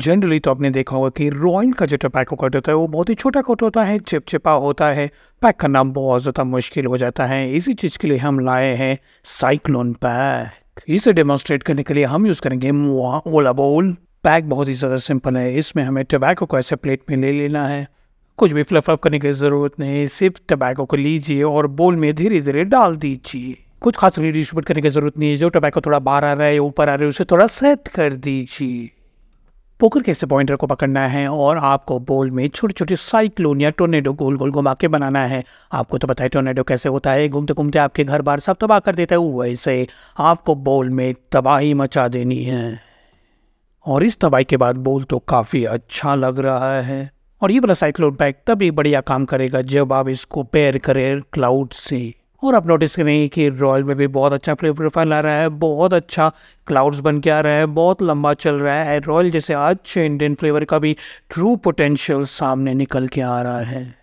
generally तो आपने देखा होगा कि रॉयल का जो टपैको कट होता है वो बहुत ही छोटा कट होता है चिपचिपा होता है पैक करना बहुत ज़्यादा मुश्किल हो जाता है इसी चीज़ के लिए हम लाए हैं साइक्लोन पैक इसे डेमोन्स्ट्रेट करने के लिए हम यूज़ करेंगे ओला बोल पैक बहुत ही ज़्यादा सिंपल है इसमें हमें टबैको को ऐसे प्लेट में ले लेना है कुछ भी फ्लफ अप करने की ज़रूरत नहीं सिर्फ टबैको को लीजिए और बोल में धीरे धीरे डाल दीजिए कुछ खास डिस्ट्रीब्यूट करने की ज़रूरत नहीं है जो टबैको थोड़ा बाहर आ रहा है ऊपर आ रहा है उसे थोड़ा सेट कर दीजिए पोकर के पॉइंटर को पकड़ना है और आपको बॉल में छोटे छोटे साइक्लोन या टोर्नेडो गोल गोल घुमा के बनाना है आपको तो पता है टोर्नेडो कैसे होता है घूमते घूमते आपके घर बार सब तबाह कर देता है वैसे आपको बॉल में तबाही मचा देनी है और इस तबाही के बाद बोल तो काफ़ी अच्छा लग रहा है और ये वाला साइक्लोन पैक तभी बढ़िया काम करेगा जब आप इसको पेयर करें क्लाउड से और आप नोटिस करेंगे कि रॉयल में भी बहुत अच्छा फ्लेवर प्रोफाइल आ रहा है बहुत अच्छा क्लाउड्स बन के आ रहा है बहुत लंबा चल रहा है रॉयल जैसे अच्छे इंडियन फ्लेवर का भी ट्रू पोटेंशियल सामने निकल के आ रहा है